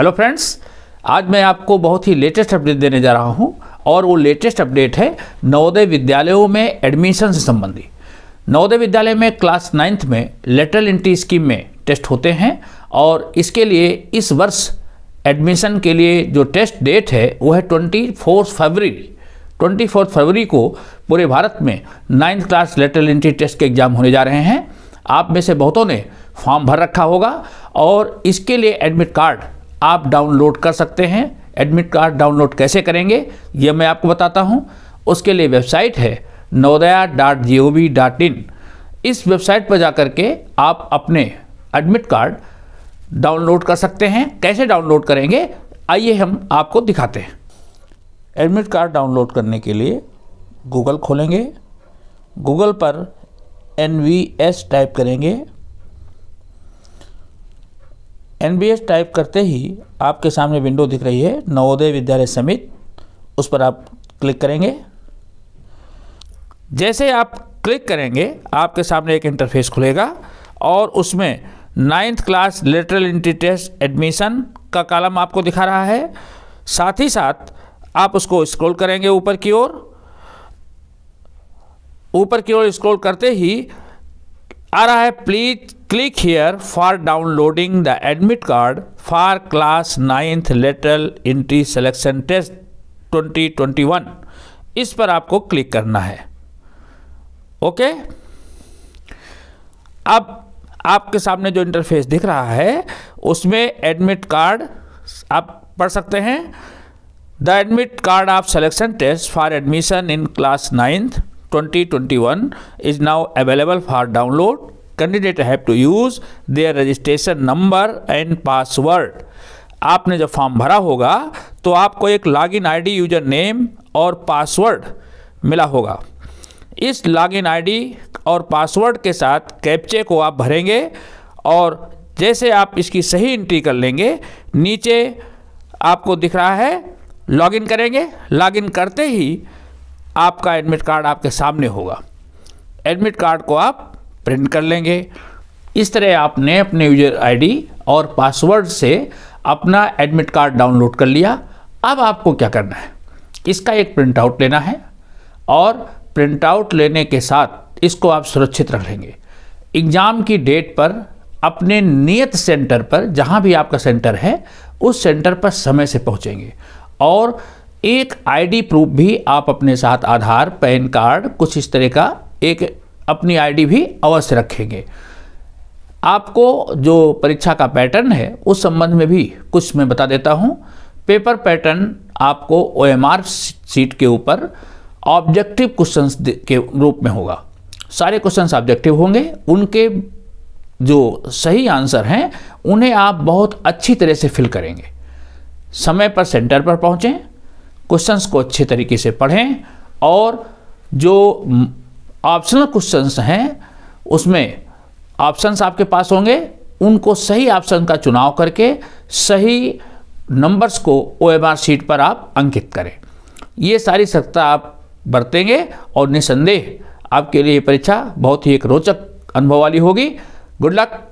hello friends आज मैं आपको बहुत ही लेटेस्ट अपडेट देने जा रहा हूँ और वो लेटेस्ट अपडेट है नवोदय विद्यालयों में एडमिशन से संबंधी नवोदय विद्यालय में क्लास नाइन्थ में लेटरल एंट्री स्कीम में टेस्ट होते हैं और इसके लिए इस वर्ष एडमिशन के लिए जो टेस्ट डेट है वो है ट्वेंटी फरवरी ट्वेंटी फरवरी को पूरे भारत में ninth class lateral entry test के एग्ज़ाम होने जा रहे हैं आप में से बहुतों ने फॉर्म भर रखा होगा और इसके लिए एडमिट कार्ड आप डाउनलोड कर सकते हैं एडमिट कार्ड डाउनलोड कैसे करेंगे यह मैं आपको बताता हूँ उसके लिए वेबसाइट है Navodaya dot G O V dot in इस वेबसाइट पर जाकर के आप अपने एडमिट कार्ड डाउनलोड कर सकते हैं कैसे डाउनलोड करेंगे आइए हम आपको दिखाते हैं एडमिट कार्ड डाउनलोड करने के लिए गूगल खोलेंगे गूगल पर एन टाइप करेंगे एन टाइप करते ही आपके सामने विंडो दिख रही है नवोदय विद्यालय समिति उस पर आप क्लिक करेंगे जैसे आप क्लिक करेंगे आपके सामने एक इंटरफेस खुलेगा और उसमें ninth class lateral entry test admission का कालम आपको दिखा रहा है साथ ही साथ आप उसको स्क्रॉल करेंगे ऊपर की ओर ऊपर की ओर स्क्रॉल करते ही आ रहा है please Click here for downloading the admit card for class 9th lateral entry selection test 2021 इस पर आपको क्लिक करना है ओके अब आपके सामने जो इंटरफेस दिख रहा है उसमें एडमिट कार्ड आप पढ़ सकते हैं the admit card of selection test for admission in class ninth 2021 is now available for download candidate have to use their registration number and password आपने जब फॉर्म भरा होगा तो आपको एक लॉगिन आईडी यूजर नेम और पासवर्ड मिला होगा इस लॉगिन आईडी और पासवर्ड के साथ कैप्चे को आप भरेंगे और जैसे आप इसकी सही एंट्री कर लेंगे नीचे आपको दिख रहा है लॉगिन करेंगे लॉगिन करते ही आपका एडमिट कार्ड आपके सामने होगा एडमिट कार्ड को आप प्रिंट कर लेंगे इस तरह आपने अपने यूजर आईडी और पासवर्ड से अपना एडमिट कार्ड डाउनलोड कर लिया अब आपको क्या करना है इसका एक प्रिंट आउट लेना है और प्रिंट आउट लेने के साथ इसको आप सुरक्षित रख लेंगे एग्ज़ाम की डेट पर अपने नियत सेंटर पर जहाँ भी आपका सेंटर है उस सेंटर पर समय से पहुँचेंगे और एक आईडी प्रूफ भी आप अपने साथ आधार पैन कार्ड कुछ इस तरह का एक अपनी आईडी भी अवश्य रखेंगे आपको जो परीक्षा का पैटर्न है उस संबंध में भी कुछ मैं बता देता हूँ पेपर पैटर्न आपको ओ सीट के ऊपर ऑब्जेक्टिव क्वेश्चन के रूप में होगा सारे क्वेश्चन ऑब्जेक्टिव होंगे उनके जो सही आंसर हैं उन्हें आप बहुत अच्छी तरह से फिल करेंगे समय पर सेंटर पर पहुँचें क्वेश्चंस को अच्छे तरीके से पढ़ें और जो ऑप्शनल क्वेश्चंस हैं उसमें ऑप्शंस आपके पास होंगे उनको सही ऑप्शन का चुनाव करके सही नंबर्स को ओ शीट पर आप अंकित करें ये सारी सत्ता आप बरतेंगे और निसंदेह आपके लिए परीक्षा बहुत ही एक रोचक अनुभव वाली होगी गुड लक